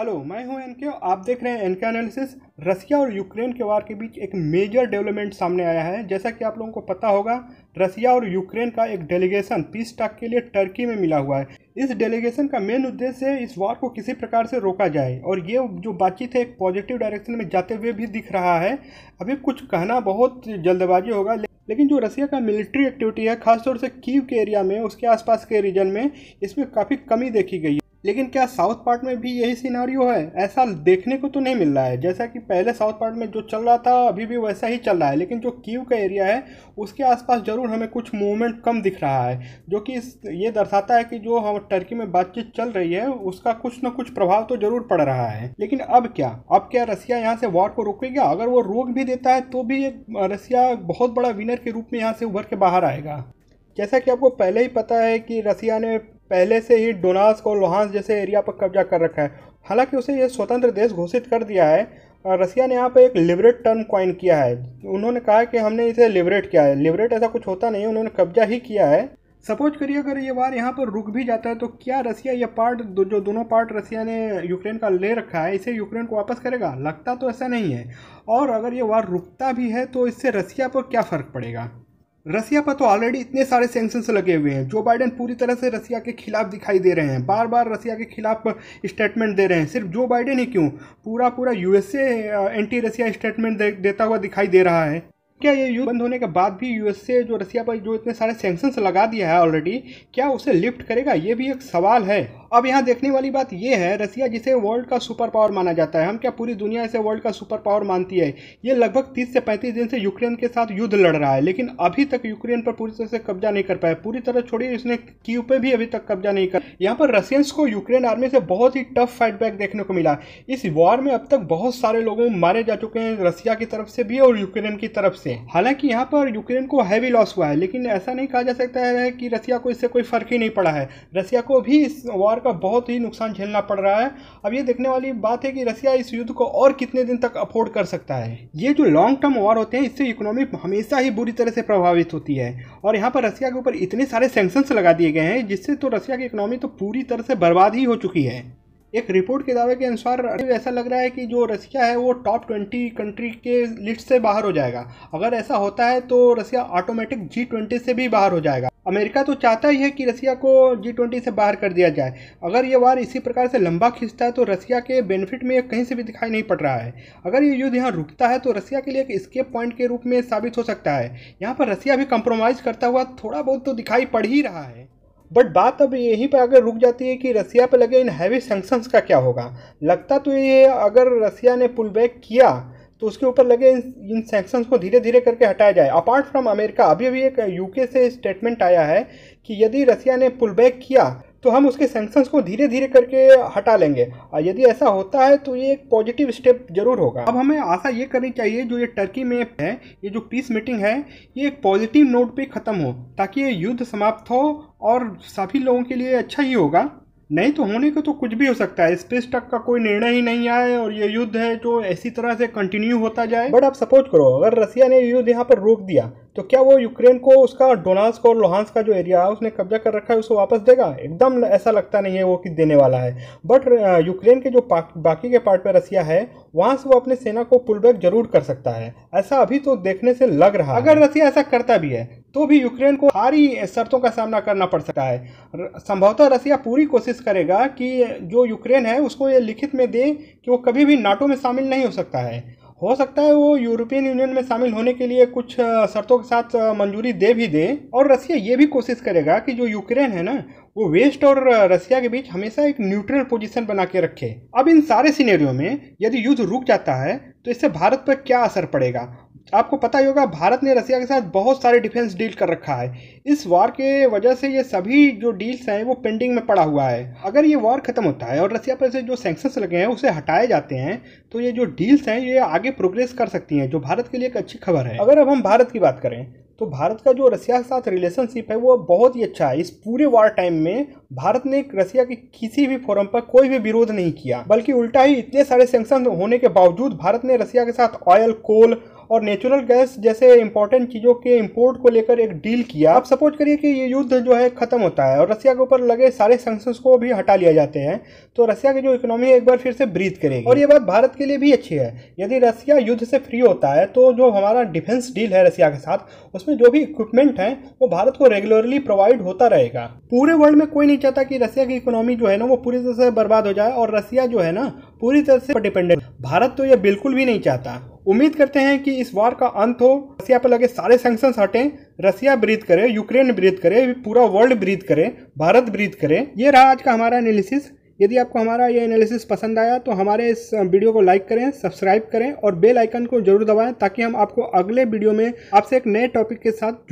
hello मैं हूं N K आप देख रहे हैं एनके एनालिसिस रसिया और यूक्रेन के वार के बीच एक मेजर डेवलपमेंट सामने आया है जैसा कि आप लोगों को पता होगा रसिया और यूक्रेन का एक डेलीगेशन पीस टाक के लिए टर्की में मिला हुआ है इस डेलीगेशन का मेन उद्देश्य है इस वार को किसी प्रकार से रोका जाए और ये जो बातचीत है एक पॉजिटिव डायरेक्शन में जाते हुए भी दिख रहा है अभी कुछ कहना बहुत जल्दबाजी होगा लेकिन जो रसिया का मिलिट्री एक्टिविटी है खासतौर से कीव के एरिया में उसके आसपास के रीजन में इसमें काफ़ी कमी देखी गई है लेकिन क्या साउथ पार्ट में भी यही सिनारियो है ऐसा देखने को तो नहीं मिल रहा है जैसा कि पहले साउथ पार्ट में जो चल रहा था अभी भी वैसा ही चल रहा है लेकिन जो कीव का एरिया है उसके आसपास ज़रूर हमें कुछ मूवमेंट कम दिख रहा है जो कि ये दर्शाता है कि जो हम टर्की में बातचीत चल रही है उसका कुछ न कुछ प्रभाव तो जरूर पड़ रहा है लेकिन अब क्या अब क्या रसिया यहाँ से वॉर को रोकेगा अगर वो रोक भी देता है तो भी एक रसिया बहुत बड़ा विनर के रूप में यहाँ से उभर के बाहर आएगा जैसा कि आपको पहले ही पता है कि रसिया ने पहले से ही डोनास्क और लोहांस जैसे एरिया पर कब्जा कर रखा है हालांकि उसे यह स्वतंत्र देश घोषित कर दिया है रसिया ने यहाँ पर एक लिबरेट टर्म क्वाइन किया है उन्होंने कहा कि हमने इसे लिबरेट किया है लिबरेट ऐसा कुछ होता नहीं उन्होंने कब्जा ही किया है सपोज करिए अगर ये वार यहाँ पर रुक भी जाता है तो क्या रसिया ये पार्ट जो दोनों पार्ट रसिया ने यूक्रेन का ले रखा है इसे यूक्रेन को वापस करेगा लगता तो ऐसा नहीं है और अगर ये वार रुकता भी है तो इससे रसिया पर क्या फ़र्क पड़ेगा रसिया पर तो ऑलरेडी इतने सारे सेंसेस लगे हुए हैं जो बाइडेन पूरी तरह से रसिया के खिलाफ दिखाई दे रहे हैं बार बार रसिया के खिलाफ स्टेटमेंट दे रहे हैं सिर्फ जो बाइडेन ही क्यों पूरा पूरा यूएसए एंटी रसिया स्टेटमेंट दे, देता हुआ दिखाई दे रहा है क्या ये युद्ध बंद होने के बाद भी यूएसए जो रसिया पर जो इतने सारे सेंक्शंस लगा दिया है ऑलरेडी क्या उसे लिफ्ट करेगा ये भी एक सवाल है अब यहाँ देखने वाली बात यह है रसिया जिसे वर्ल्ड का सुपर पावर माना जाता है हम क्या पूरी दुनिया इसे वर्ल्ड का सुपर पावर मानती है ये लगभग 30 से 35 दिन से यूक्रेन के साथ युद्ध लड़ रहा है लेकिन अभी तक यूक्रेन पर पूरी तरह से कब्जा नहीं कर पाया पूरी तरह छोड़िए इसने की पे भी अभी तक कब्जा नहीं कर यहाँ पर रशियंस को यूक्रेन आर्मी से बहुत ही टफ फाइटबैक देखने को मिला इस वॉर में अब तक बहुत सारे लोगों मारे जा चुके हैं रसिया की तरफ से भी और यूक्रेन की तरफ से हालांकि यहाँ पर यूक्रेन को हैवी लॉस हुआ है लेकिन ऐसा नहीं कहा जा सकता है कि रसिया को इससे कोई फर्क ही नहीं पड़ा है रसिया को भी इस वॉर का बहुत ही नुकसान झेलना पड़ रहा है अब ये देखने वाली बात है कि रसिया इस युद्ध को और कितने दिन तक अफोर्ड कर सकता है ये जो लॉन्ग टर्म वॉर होते हैं इससे इकोनॉमी हमेशा ही बुरी तरह से प्रभावित होती है और यहाँ पर रसिया के ऊपर इतने सारे सेंक्शंस लगा दिए गए हैं जिससे तो रसिया की इकोनॉमी तो पूरी तरह से बर्बाद ही हो चुकी है एक रिपोर्ट के दावे के अनुसार ऐसा लग रहा है कि जो रसिया है वो टॉप ट्वेंटी कंट्री के लिस्ट से बाहर हो जाएगा अगर ऐसा होता है तो रसिया ऑटोमेटिक जी ट्वेंटी से भी बाहर हो जाएगा अमेरिका तो चाहता ही है कि रसिया को जी ट्वेंटी से बाहर कर दिया जाए अगर ये वार इसी प्रकार से लंबा खींचता है तो रसिया के बेनिफिट में कहीं से भी दिखाई नहीं पड़ रहा है अगर ये युद्ध यहाँ रुकता है तो रसिया के लिए एक स्केप पॉइंट के रूप में साबित हो सकता है यहाँ पर रसिया भी कंप्रोमाइज़ करता हुआ थोड़ा बहुत तो दिखाई पड़ ही रहा है बट बात अब यहीं पर अगर रुक जाती है कि रसिया पर लगे इन हैवी सेंक्शंस का क्या होगा लगता तो ये अगर रसिया ने पुल बैक किया तो उसके ऊपर लगे इन इन को धीरे धीरे करके हटाया जाए अपार्ट फ्रॉम अमेरिका अभी अभी एक यूके से स्टेटमेंट आया है कि यदि रसिया ने पुल बैक किया तो हम उसके सेंक्शंस को धीरे धीरे करके हटा लेंगे और यदि ऐसा होता है तो ये एक पॉजिटिव स्टेप जरूर होगा अब हमें आशा ये करनी चाहिए जो ये टर्की में है ये जो पीस मीटिंग है ये एक पॉजिटिव नोट पे ख़त्म हो ताकि ये युद्ध समाप्त हो और सभी लोगों के लिए अच्छा ही होगा नहीं तो होने को तो कुछ भी हो सकता है स्पेस टक का कोई निर्णय ही नहीं आए और ये युद्ध है जो ऐसी तरह से कंटिन्यू होता जाए बट आप सपोज करो अगर रसिया ने युद्ध यहाँ पर रोक दिया तो क्या वो यूक्रेन को उसका डोनास्क और लोहानस का जो एरिया है उसने कब्जा कर रखा है उसको वापस देगा एकदम ऐसा लगता नहीं है वो कि देने वाला है बट यूक्रेन uh, के जो बाकी के पार्ट में रसिया है वहाँ से वो अपने सेना को पुल बैक जरूर कर सकता है ऐसा अभी तो देखने से लग रहा है अगर रसिया ऐसा करता भी है तो भी यूक्रेन को भारी शर्तों का सामना करना पड़ सकता है संभवतः रसिया पूरी कोशिश करेगा कि जो यूक्रेन है उसको ये लिखित में दे कि वो कभी भी नाटो में शामिल नहीं हो सकता है हो सकता है वो यूरोपियन यूनियन में शामिल होने के लिए कुछ शर्तों के साथ मंजूरी दे भी दे और रसिया ये भी कोशिश करेगा कि जो यूक्रेन है ना वो वेस्ट और रसिया के बीच हमेशा एक न्यूट्रल पोजीशन बना के रखे अब इन सारे सिनेरियो में यदि युद्ध रुक जाता है तो इससे भारत पर क्या असर पड़ेगा आपको पता ही होगा भारत ने रसिया के साथ बहुत सारे डिफेंस डील कर रखा है इस वॉर के वजह से ये सभी जो डील्स हैं वो पेंडिंग में पड़ा हुआ है अगर ये वॉर ख़त्म होता है और रसिया पर से जो सेंक्शंस लगे हैं उसे हटाए जाते हैं तो ये जो डील्स हैं ये आगे प्रोग्रेस कर सकती हैं जो भारत के लिए एक अच्छी खबर है अगर अब हम भारत की बात करें तो भारत का जो रसिया के साथ रिलेशनशिप है वो बहुत ही अच्छा है इस पूरे वार टाइम में भारत ने रसिया के किसी भी फोरम पर कोई भी विरोध नहीं किया बल्कि उल्टा ही इतने सारे सेंक्शन होने के बावजूद भारत ने रसिया के साथ ऑयल कोल और नेचुरल गैस जैसे इंपॉर्टेंट चीज़ों के इंपोर्ट को लेकर एक डील किया आप सपोज करिए कि ये युद्ध जो है ख़त्म होता है और रसिया के ऊपर लगे सारे सेंक्शंस को भी हटा लिया जाते हैं तो रसिया की जो इकोनॉमी है एक बार फिर से ब्रीथ करेगी और ये बात भारत के लिए भी अच्छी है यदि रसिया युद्ध से फ्री होता है तो जो हमारा डिफेंस डील है रसिया के साथ उसमें जो भी इक्विपमेंट है वो भारत को रेगुलरली प्रोवाइड होता रहेगा पूरे वर्ल्ड में कोई नहीं चाहता कि रसिया की इकोनॉमी जो है ना वो पूरी तरह से बर्बाद हो जाए और रसिया जो है ना पूरी तरह से डिपेंडेंट भारत तो यह बिल्कुल भी नहीं चाहता उम्मीद करते हैं कि इस वार का अंत हो रसिया पर लगे सारे सैंक्शन हटें रसिया ब्रीथ करे यूक्रेन ब्रीथ करे पूरा वर्ल्ड ब्रीथ करे भारत ब्रीथ करे ये रहा आज का हमारा एनालिसिस यदि आपको हमारा ये एनालिसिस पसंद आया तो हमारे इस वीडियो को लाइक करें सब्सक्राइब करें और बेल आइकन को जरूर दबाएं ताकि हम आपको अगले वीडियो में आपसे एक नए टॉपिक के साथ